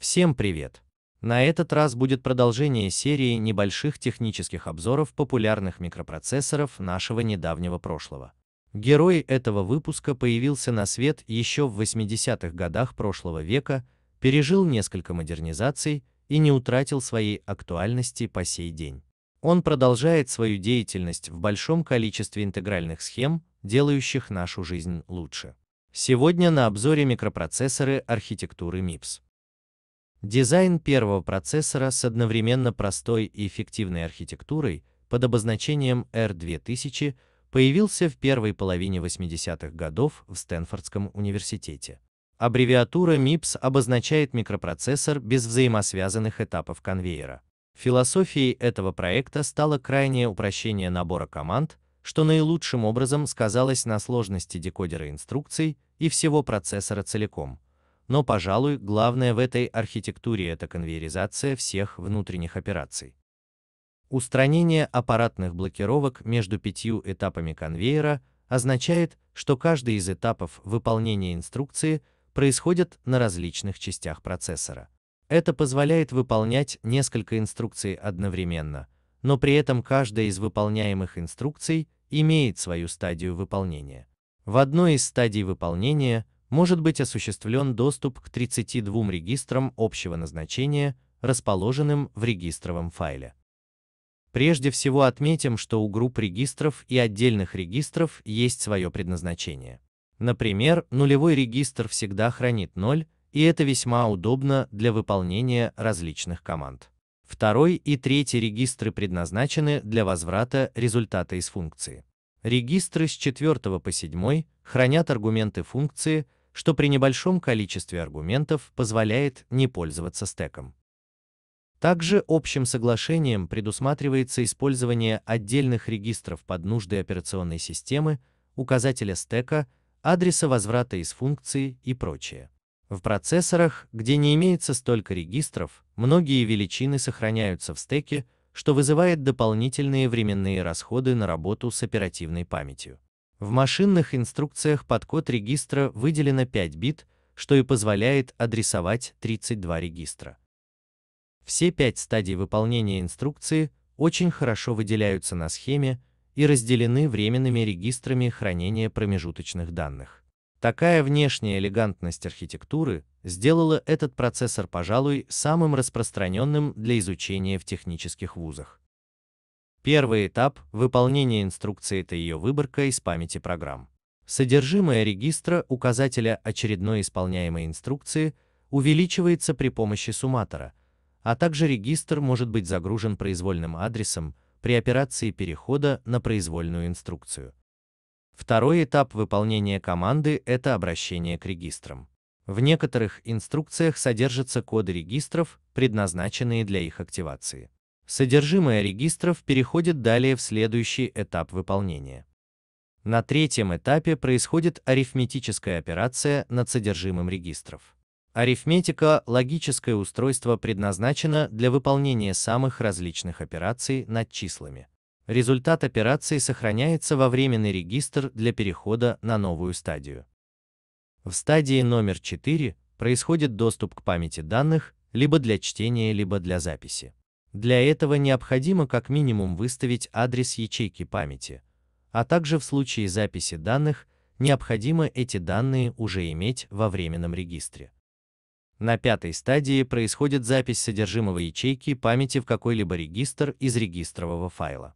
Всем привет! На этот раз будет продолжение серии небольших технических обзоров популярных микропроцессоров нашего недавнего прошлого. Герой этого выпуска появился на свет еще в 80-х годах прошлого века, пережил несколько модернизаций и не утратил своей актуальности по сей день. Он продолжает свою деятельность в большом количестве интегральных схем, делающих нашу жизнь лучше. Сегодня на обзоре микропроцессоры архитектуры MIPS. Дизайн первого процессора с одновременно простой и эффективной архитектурой под обозначением R2000 появился в первой половине 80-х годов в Стэнфордском университете. Аббревиатура MIPS обозначает микропроцессор без взаимосвязанных этапов конвейера. Философией этого проекта стало крайнее упрощение набора команд, что наилучшим образом сказалось на сложности декодера инструкций и всего процессора целиком – но, пожалуй, главное в этой архитектуре это конвейеризация всех внутренних операций. Устранение аппаратных блокировок между пятью этапами конвейера означает, что каждый из этапов выполнения инструкции происходит на различных частях процессора. Это позволяет выполнять несколько инструкций одновременно, но при этом каждая из выполняемых инструкций имеет свою стадию выполнения. В одной из стадий выполнения может быть осуществлен доступ к 32 регистрам общего назначения, расположенным в регистровом файле. Прежде всего отметим, что у групп регистров и отдельных регистров есть свое предназначение. Например, нулевой регистр всегда хранит 0, и это весьма удобно для выполнения различных команд. Второй и третий регистры предназначены для возврата результата из функции. Регистры с 4 по 7 хранят аргументы функции, что при небольшом количестве аргументов позволяет не пользоваться стеком. Также общим соглашением предусматривается использование отдельных регистров под нужды операционной системы, указателя стека, адреса возврата из функции и прочее. В процессорах, где не имеется столько регистров, многие величины сохраняются в стеке, что вызывает дополнительные временные расходы на работу с оперативной памятью. В машинных инструкциях под код регистра выделено 5 бит, что и позволяет адресовать 32 регистра. Все пять стадий выполнения инструкции очень хорошо выделяются на схеме и разделены временными регистрами хранения промежуточных данных. Такая внешняя элегантность архитектуры сделала этот процессор, пожалуй, самым распространенным для изучения в технических вузах. Первый этап – выполнение инструкции – это ее выборка из памяти программ. Содержимое регистра указателя очередной исполняемой инструкции увеличивается при помощи сумматора, а также регистр может быть загружен произвольным адресом при операции перехода на произвольную инструкцию. Второй этап выполнения команды – это обращение к регистрам. В некоторых инструкциях содержатся коды регистров, предназначенные для их активации. Содержимое регистров переходит далее в следующий этап выполнения. На третьем этапе происходит арифметическая операция над содержимым регистров. Арифметика – логическое устройство предназначено для выполнения самых различных операций над числами. Результат операции сохраняется во временный регистр для перехода на новую стадию. В стадии номер 4 происходит доступ к памяти данных либо для чтения, либо для записи. Для этого необходимо как минимум выставить адрес ячейки памяти, а также в случае записи данных необходимо эти данные уже иметь во временном регистре. На пятой стадии происходит запись содержимого ячейки памяти в какой-либо регистр из регистрового файла.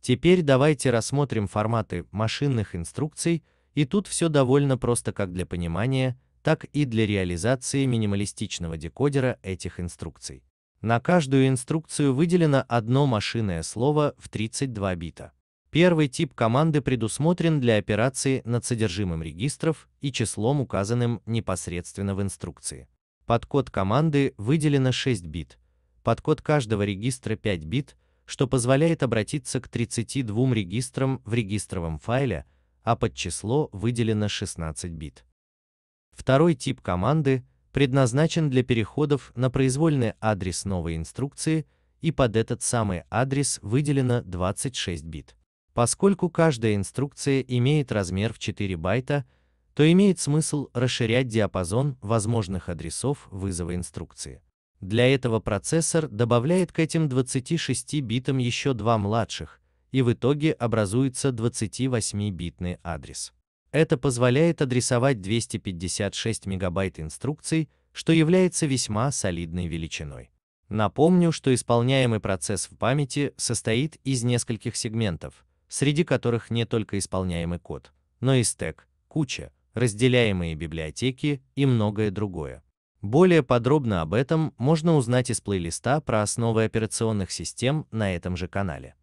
Теперь давайте рассмотрим форматы машинных инструкций, и тут все довольно просто как для понимания, так и для реализации минималистичного декодера этих инструкций. На каждую инструкцию выделено одно машинное слово в 32 бита. Первый тип команды предусмотрен для операции над содержимым регистров и числом, указанным непосредственно в инструкции. Под код команды выделено 6 бит, под код каждого регистра 5 бит, что позволяет обратиться к 32 регистрам в регистровом файле, а под число выделено 16 бит. Второй тип команды предназначен для переходов на произвольный адрес новой инструкции, и под этот самый адрес выделено 26 бит. Поскольку каждая инструкция имеет размер в 4 байта, то имеет смысл расширять диапазон возможных адресов вызова инструкции. Для этого процессор добавляет к этим 26 битам еще два младших, и в итоге образуется 28-битный адрес. Это позволяет адресовать 256 мегабайт инструкций, что является весьма солидной величиной. Напомню, что исполняемый процесс в памяти состоит из нескольких сегментов, среди которых не только исполняемый код, но и стек, куча, разделяемые библиотеки и многое другое. Более подробно об этом можно узнать из плейлиста про основы операционных систем на этом же канале.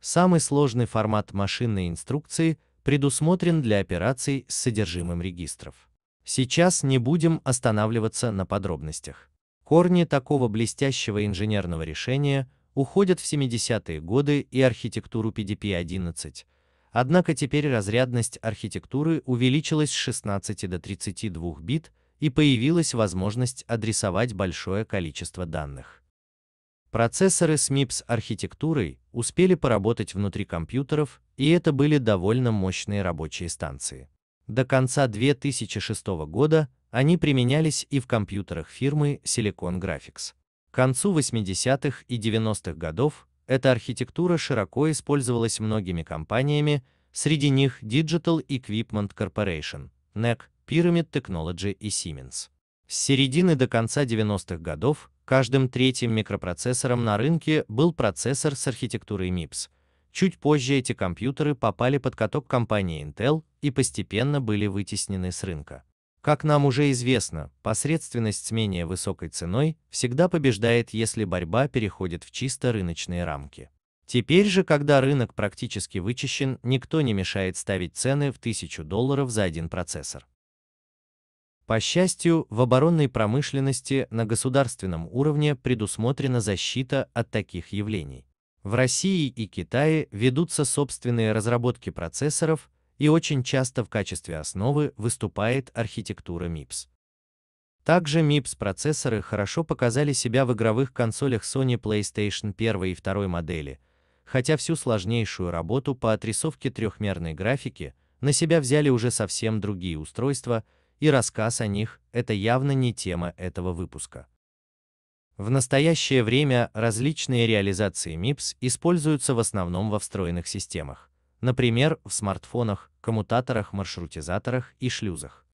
Самый сложный формат машинной инструкции – предусмотрен для операций с содержимым регистров. Сейчас не будем останавливаться на подробностях. Корни такого блестящего инженерного решения уходят в 70-е годы и архитектуру PDP-11, однако теперь разрядность архитектуры увеличилась с 16 до 32 бит и появилась возможность адресовать большое количество данных. Процессоры с MIPS архитектурой успели поработать внутри компьютеров и это были довольно мощные рабочие станции. До конца 2006 года они применялись и в компьютерах фирмы Silicon Graphics. К концу 80-х и 90-х годов эта архитектура широко использовалась многими компаниями, среди них Digital Equipment Corporation, NEC, Pyramid Technology и Siemens. С середины до конца 90-х годов каждым третьим микропроцессором на рынке был процессор с архитектурой MIPS – Чуть позже эти компьютеры попали под каток компании Intel и постепенно были вытеснены с рынка. Как нам уже известно, посредственность с менее высокой ценой всегда побеждает, если борьба переходит в чисто рыночные рамки. Теперь же, когда рынок практически вычищен, никто не мешает ставить цены в 1000 долларов за один процессор. По счастью, в оборонной промышленности на государственном уровне предусмотрена защита от таких явлений. В России и Китае ведутся собственные разработки процессоров, и очень часто в качестве основы выступает архитектура MIPS. Также MIPS-процессоры хорошо показали себя в игровых консолях Sony PlayStation 1 и 2 модели, хотя всю сложнейшую работу по отрисовке трехмерной графики на себя взяли уже совсем другие устройства, и рассказ о них – это явно не тема этого выпуска. В настоящее время различные реализации MIPS используются в основном во встроенных системах, например, в смартфонах, коммутаторах, маршрутизаторах и шлюзах.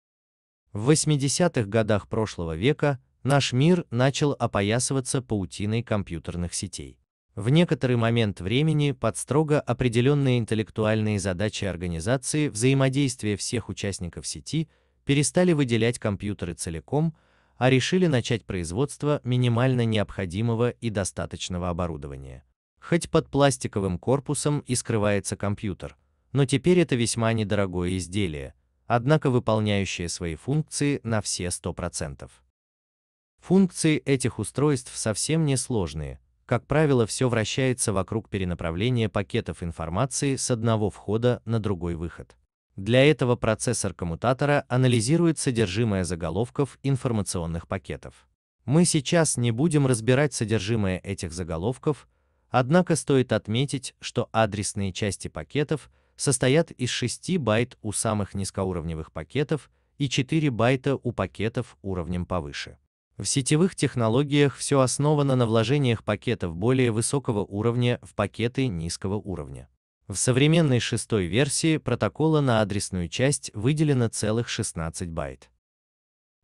В 80-х годах прошлого века наш мир начал опоясываться паутиной компьютерных сетей. В некоторый момент времени под строго определенные интеллектуальные задачи организации взаимодействия всех участников сети перестали выделять компьютеры целиком, а решили начать производство минимально необходимого и достаточного оборудования. Хоть под пластиковым корпусом и скрывается компьютер, но теперь это весьма недорогое изделие, однако выполняющее свои функции на все 100%. Функции этих устройств совсем не сложные. Как правило, все вращается вокруг перенаправления пакетов информации с одного входа на другой выход. Для этого процессор коммутатора анализирует содержимое заголовков информационных пакетов. Мы сейчас не будем разбирать содержимое этих заголовков, однако стоит отметить, что адресные части пакетов состоят из 6 байт у самых низкоуровневых пакетов и 4 байта у пакетов уровнем повыше. В сетевых технологиях все основано на вложениях пакетов более высокого уровня в пакеты низкого уровня. В современной шестой версии протокола на адресную часть выделено целых 16 байт.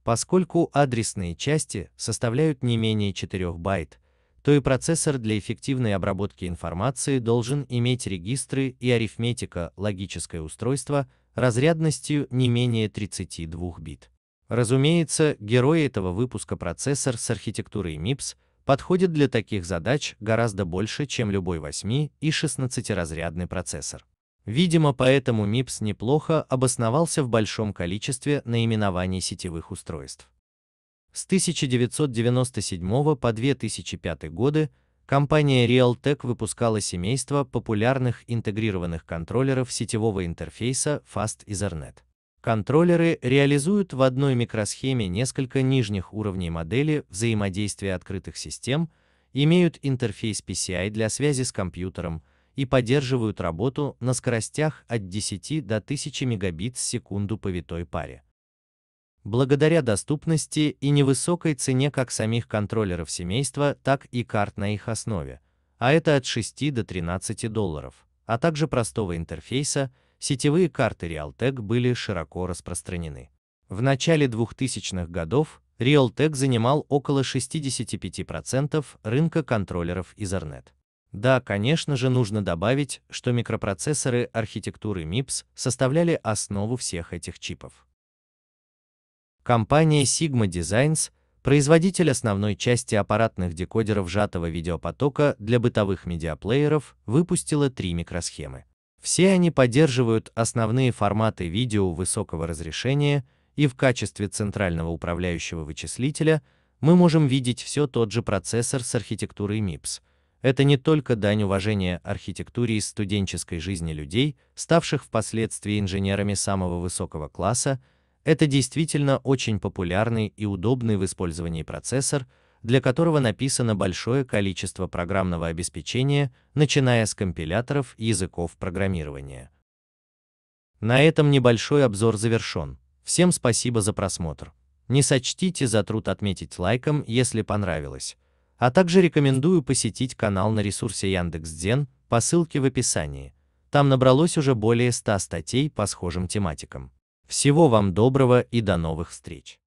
Поскольку адресные части составляют не менее 4 байт, то и процессор для эффективной обработки информации должен иметь регистры и арифметика, логическое устройство, разрядностью не менее 32 бит. Разумеется, герой этого выпуска процессор с архитектурой MIPS – подходит для таких задач гораздо больше, чем любой 8 и 16-разрядный процессор. Видимо, поэтому MIPS неплохо обосновался в большом количестве наименований сетевых устройств. С 1997 по 2005 годы компания Realtek выпускала семейство популярных интегрированных контроллеров сетевого интерфейса Fast Ethernet. Контроллеры реализуют в одной микросхеме несколько нижних уровней модели взаимодействия открытых систем, имеют интерфейс PCI для связи с компьютером и поддерживают работу на скоростях от 10 до 1000 мегабит в секунду по витой паре. Благодаря доступности и невысокой цене как самих контроллеров семейства, так и карт на их основе, а это от 6 до 13 долларов, а также простого интерфейса, сетевые карты Realtek были широко распространены. В начале 2000-х годов Realtek занимал около 65% рынка контроллеров Ethernet. Да, конечно же, нужно добавить, что микропроцессоры архитектуры MIPS составляли основу всех этих чипов. Компания Sigma Designs, производитель основной части аппаратных декодеров сжатого видеопотока для бытовых медиаплееров, выпустила три микросхемы. Все они поддерживают основные форматы видео высокого разрешения, и в качестве центрального управляющего вычислителя мы можем видеть все тот же процессор с архитектурой MIPS. Это не только дань уважения архитектуре из студенческой жизни людей, ставших впоследствии инженерами самого высокого класса, это действительно очень популярный и удобный в использовании процессор, для которого написано большое количество программного обеспечения, начиная с компиляторов языков программирования. На этом небольшой обзор завершен. Всем спасибо за просмотр. Не сочтите за труд отметить лайком, если понравилось. А также рекомендую посетить канал на ресурсе Яндекс.Дзен по ссылке в описании. Там набралось уже более 100 статей по схожим тематикам. Всего вам доброго и до новых встреч!